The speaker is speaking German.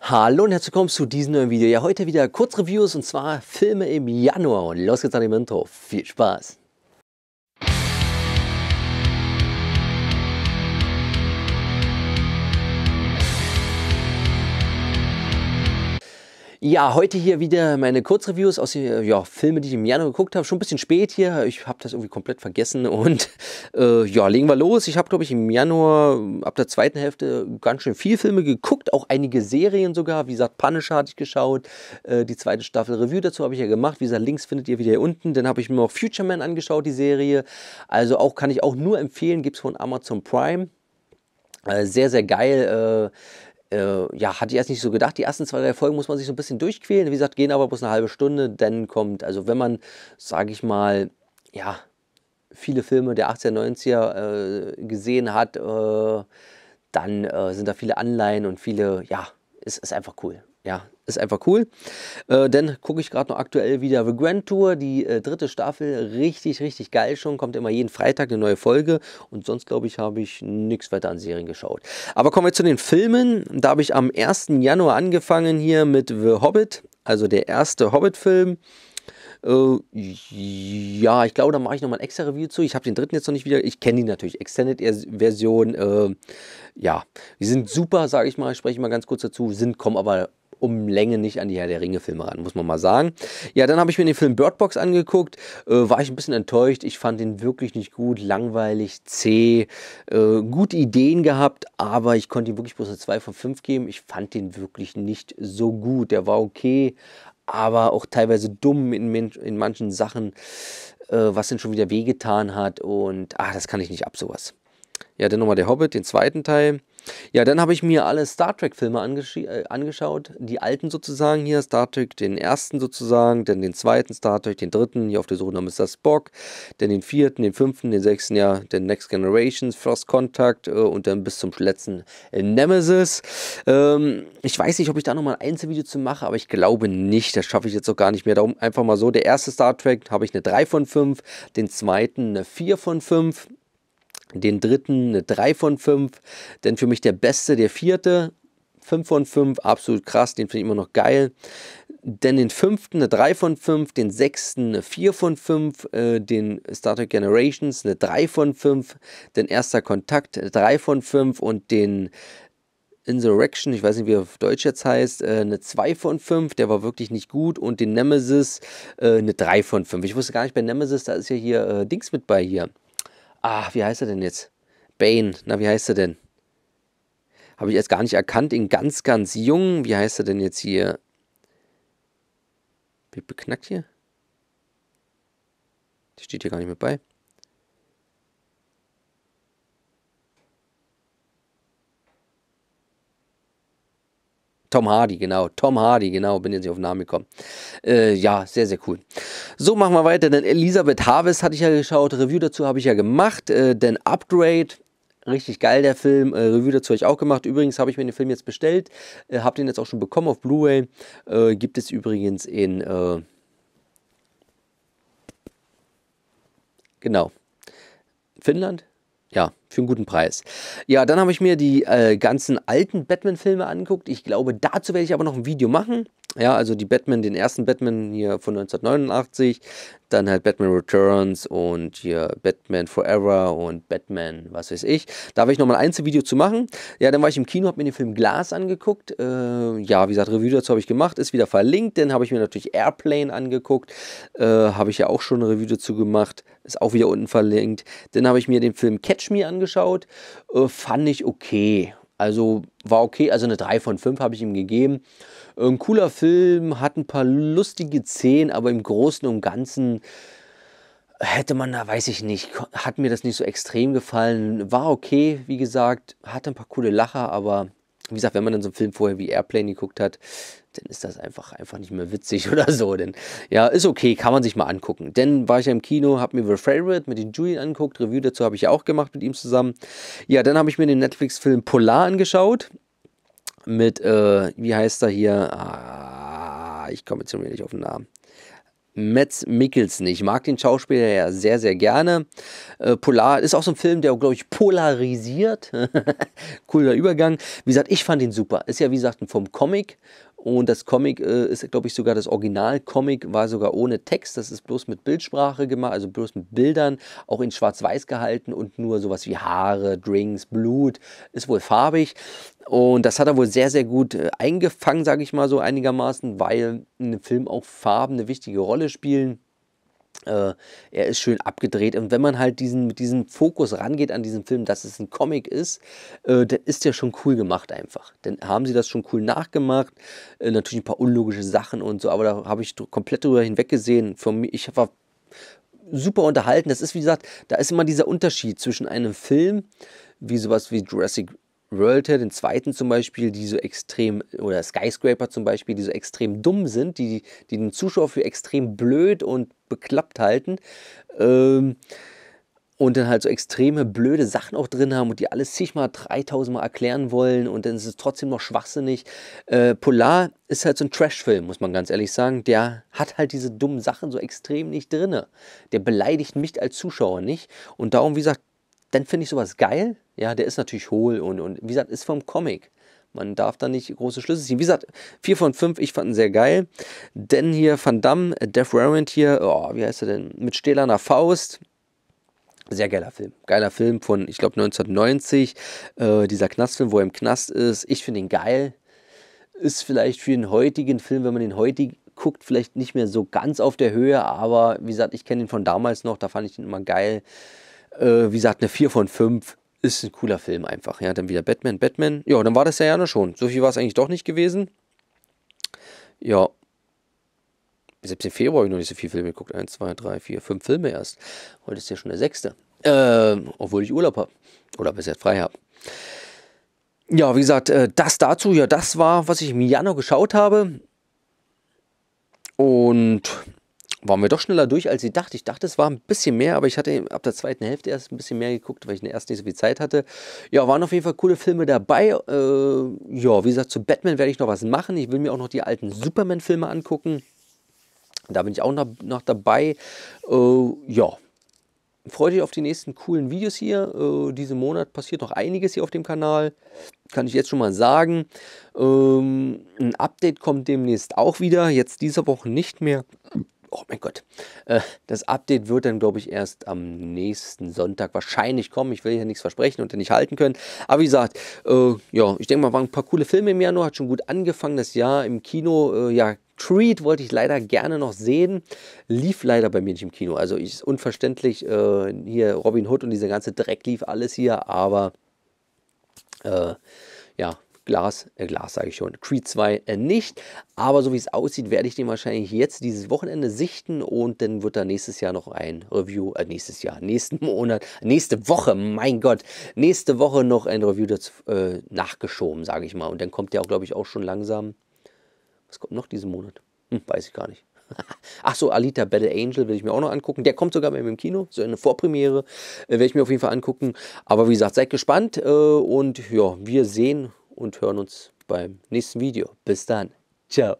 Hallo und herzlich willkommen zu diesem neuen Video. Ja, heute wieder Kurzreviews und zwar Filme im Januar. Und los geht's an dem Intro. Viel Spaß! Ja, heute hier wieder meine Kurzreviews aus äh, ja, Filmen, die ich im Januar geguckt habe. Schon ein bisschen spät hier. Ich habe das irgendwie komplett vergessen. Und äh, ja, legen wir los. Ich habe, glaube ich, im Januar ab der zweiten Hälfte ganz schön viel Filme geguckt. Auch einige Serien sogar. Wie gesagt, Punisher hatte ich geschaut. Äh, die zweite Staffel Review dazu habe ich ja gemacht. Wie gesagt, Links findet ihr wieder hier unten. Dann habe ich mir auch Future Man angeschaut, die Serie. Also auch kann ich auch nur empfehlen. Gibt es von Amazon Prime äh, sehr, sehr geil. Äh, äh, ja, hatte ich erst nicht so gedacht. Die ersten zwei, drei Folgen muss man sich so ein bisschen durchquälen. Wie gesagt, gehen aber bloß eine halbe Stunde. Dann kommt, also wenn man, sage ich mal, ja, viele Filme der 80er, 90er äh, gesehen hat, äh, dann äh, sind da viele Anleihen und viele, ja, es ist einfach cool ja, ist einfach cool. Äh, dann gucke ich gerade noch aktuell wieder The Grand Tour, die äh, dritte Staffel. Richtig, richtig geil schon. Kommt immer jeden Freitag eine neue Folge. Und sonst, glaube ich, habe ich nichts weiter an Serien geschaut. Aber kommen wir zu den Filmen. Da habe ich am 1. Januar angefangen hier mit The Hobbit, also der erste Hobbit-Film. Äh, ja, ich glaube, da mache ich nochmal ein extra Review zu. Ich habe den dritten jetzt noch nicht wieder. Ich kenne die natürlich. Extended-Version. Äh, ja, die sind super, sage ich mal. Ich spreche mal ganz kurz dazu. Sind, kommen aber um Länge nicht an die Herr der Ringe-Filme ran, muss man mal sagen. Ja, dann habe ich mir den Film Bird Box angeguckt, äh, war ich ein bisschen enttäuscht. Ich fand den wirklich nicht gut, langweilig, zäh, äh, gute Ideen gehabt, aber ich konnte ihm wirklich bloß eine 2 von 5 geben. Ich fand den wirklich nicht so gut. Der war okay, aber auch teilweise dumm in, in manchen Sachen, äh, was dann schon wieder wehgetan hat. Und ah, das kann ich nicht ab, sowas. Ja, dann nochmal der Hobbit, den zweiten Teil. Ja, dann habe ich mir alle Star Trek-Filme angesch äh, angeschaut, die alten sozusagen hier, Star Trek, den ersten sozusagen, dann den zweiten Star Trek, den dritten, hier auf der Suche nach Mr. Spock, dann den vierten, den fünften, den sechsten, ja, den Next Generation, First Contact äh, und dann bis zum letzten äh, Nemesis. Ähm, ich weiß nicht, ob ich da nochmal ein Einzelvideo zu mache, aber ich glaube nicht, das schaffe ich jetzt auch gar nicht mehr. Darum einfach mal so, der erste Star Trek habe ich eine 3 von 5, den zweiten eine 4 von 5, den dritten eine 3 von 5, denn für mich der beste, der vierte, 5 von 5, absolut krass, den finde ich immer noch geil. Denn den fünften eine 3 von 5, den sechsten eine 4 von 5, äh, den Star Trek Generations eine 3 von 5, den Erster Kontakt eine 3 von 5 und den Insurrection, ich weiß nicht, wie er auf Deutsch jetzt heißt, äh, eine 2 von 5, der war wirklich nicht gut und den Nemesis äh, eine 3 von 5. Ich wusste gar nicht, bei Nemesis, da ist ja hier äh, Dings mit bei hier. Ah, wie heißt er denn jetzt? Bane. Na, wie heißt er denn? Habe ich erst gar nicht erkannt. In ganz, ganz jung. Wie heißt er denn jetzt hier? Bin beknackt hier? Die steht hier gar nicht mit bei. Tom Hardy, genau. Tom Hardy, genau. Bin jetzt nicht auf den Namen gekommen. Äh, ja, sehr, sehr cool. So, machen wir weiter. Denn Elisabeth Harvest hatte ich ja geschaut. Review dazu habe ich ja gemacht. Äh, denn Upgrade. Richtig geil, der Film. Äh, Review dazu habe ich auch gemacht. Übrigens habe ich mir den Film jetzt bestellt. Äh, habe den jetzt auch schon bekommen auf Blu-ray. Äh, gibt es übrigens in. Äh, genau. Finnland? ja, für einen guten Preis. Ja, dann habe ich mir die äh, ganzen alten Batman-Filme angeguckt. Ich glaube, dazu werde ich aber noch ein Video machen. Ja, also die Batman, den ersten Batman hier von 1989, dann halt Batman Returns und hier Batman Forever und Batman, was weiß ich. Da habe ich nochmal ein Einzelvideo zu machen. Ja, dann war ich im Kino, habe mir den Film Glass angeguckt. Äh, ja, wie gesagt, Review dazu habe ich gemacht, ist wieder verlinkt. Dann habe ich mir natürlich Airplane angeguckt. Äh, habe ich ja auch schon eine Review dazu gemacht. Ist auch wieder unten verlinkt. Dann habe ich mir den Film Catch Me angeschaut. Äh, fand ich okay. Also war okay, also eine 3 von 5 habe ich ihm gegeben. Äh, ein cooler Film, hat ein paar lustige Szenen, aber im Großen und Ganzen hätte man da, weiß ich nicht, hat mir das nicht so extrem gefallen. War okay, wie gesagt, hatte ein paar coole Lacher, aber wie gesagt, wenn man dann so einen Film vorher wie Airplane geguckt hat, dann ist das einfach, einfach nicht mehr witzig oder so. Denn ja, ist okay, kann man sich mal angucken. Denn war ich ja im Kino, habe mir The Favorite mit den Julian angeguckt, Review dazu habe ich ja auch gemacht mit ihm zusammen. Ja, dann habe ich mir den Netflix-Film Polar angeschaut. Mit, äh, wie heißt er hier? Ah, ich komme jetzt schon wieder nicht auf den Namen. Metz Mikkelsen. Ich mag den Schauspieler ja sehr, sehr gerne. Äh, Polar ist auch so ein Film, der, glaube ich, polarisiert. Cooler Übergang. Wie gesagt, ich fand ihn super. Ist ja, wie gesagt, ein vom Comic und das Comic äh, ist, glaube ich, sogar das Original-Comic, war sogar ohne Text. Das ist bloß mit Bildsprache gemacht, also bloß mit Bildern, auch in Schwarz-Weiß gehalten und nur sowas wie Haare, Drinks, Blut, ist wohl farbig. Und das hat er wohl sehr, sehr gut äh, eingefangen, sage ich mal so einigermaßen, weil in einem Film auch Farben eine wichtige Rolle spielen. Äh, er ist schön abgedreht. Und wenn man halt diesen, mit diesem Fokus rangeht an diesen Film, dass es ein Comic ist, äh, dann ist der schon cool gemacht einfach. Dann haben sie das schon cool nachgemacht. Äh, natürlich ein paar unlogische Sachen und so, aber da habe ich komplett drüber hinweggesehen. Für ich war super unterhalten. Das ist, wie gesagt, da ist immer dieser Unterschied zwischen einem Film, wie sowas wie Jurassic World, den zweiten zum Beispiel, die so extrem, oder Skyscraper zum Beispiel, die so extrem dumm sind, die, die den Zuschauer für extrem blöd und beklappt halten. Ähm, und dann halt so extreme blöde Sachen auch drin haben und die alles zigmal, 3000 Mal erklären wollen und dann ist es trotzdem noch schwachsinnig. Äh, Polar ist halt so ein Trash-Film, muss man ganz ehrlich sagen. Der hat halt diese dummen Sachen so extrem nicht drin. Der beleidigt mich als Zuschauer nicht und darum, wie gesagt, dann finde ich sowas geil. Ja, der ist natürlich hohl und, und wie gesagt, ist vom Comic. Man darf da nicht große Schlüsse ziehen. Wie gesagt, 4 von 5, ich fand ihn sehr geil. Denn hier Van Damme, äh, Death Warrant hier, oh, wie heißt er denn? Mit stählerner Faust. Sehr geiler Film. Geiler Film von, ich glaube, 1990. Äh, dieser Knastfilm, wo er im Knast ist. Ich finde ihn geil. Ist vielleicht für den heutigen Film, wenn man den heutigen guckt, vielleicht nicht mehr so ganz auf der Höhe, aber wie gesagt, ich kenne ihn von damals noch, da fand ich ihn immer geil. Äh, wie gesagt, eine 4 von 5 ist ein cooler Film einfach. Ja, dann wieder Batman, Batman. Ja, dann war das ja ja schon. So viel war es eigentlich doch nicht gewesen. Ja. Selbst im Februar habe ich noch nicht so viele Filme geguckt. Eins, zwei, drei, vier, fünf Filme erst. Heute ist ja schon der sechste. Ähm, obwohl ich Urlaub habe. Oder bis jetzt frei habe. Ja, wie gesagt, äh, das dazu. Ja, das war, was ich im Januar geschaut habe. Und waren wir doch schneller durch, als ich dachte. Ich dachte, es war ein bisschen mehr, aber ich hatte ab der zweiten Hälfte erst ein bisschen mehr geguckt, weil ich in der ersten nicht so viel Zeit hatte. Ja, waren auf jeden Fall coole Filme dabei. Äh, ja, wie gesagt, zu Batman werde ich noch was machen. Ich will mir auch noch die alten Superman-Filme angucken. Da bin ich auch noch, noch dabei. Äh, ja, freut euch auf die nächsten coolen Videos hier. Äh, diesen Monat passiert noch einiges hier auf dem Kanal. Kann ich jetzt schon mal sagen. Ähm, ein Update kommt demnächst auch wieder. Jetzt dieser Woche nicht mehr. Oh mein Gott. Äh, das Update wird dann, glaube ich, erst am nächsten Sonntag wahrscheinlich kommen. Ich will hier nichts versprechen und nicht halten können. Aber wie gesagt, äh, ja, ich denke mal, waren ein paar coole Filme im Januar. Hat schon gut angefangen. Das Jahr im Kino, äh, ja, Treat wollte ich leider gerne noch sehen, lief leider bei mir nicht im Kino. Also ist unverständlich, äh, hier Robin Hood und dieser ganze Dreck lief alles hier, aber äh, ja, Glas, äh Glas sage ich schon, Creed 2 äh, nicht. Aber so wie es aussieht, werde ich den wahrscheinlich jetzt dieses Wochenende sichten und dann wird da nächstes Jahr noch ein Review, äh, nächstes Jahr, nächsten Monat, nächste Woche, mein Gott, nächste Woche noch ein Review dazu, äh, nachgeschoben, sage ich mal. Und dann kommt der auch, glaube ich, auch schon langsam. Was kommt noch diesen Monat? Hm, weiß ich gar nicht. Ach so, Alita Battle Angel will ich mir auch noch angucken. Der kommt sogar bei mir im Kino, so eine Vorpremiere äh, werde ich mir auf jeden Fall angucken. Aber wie gesagt, seid gespannt äh, und ja, wir sehen und hören uns beim nächsten Video. Bis dann. Ciao.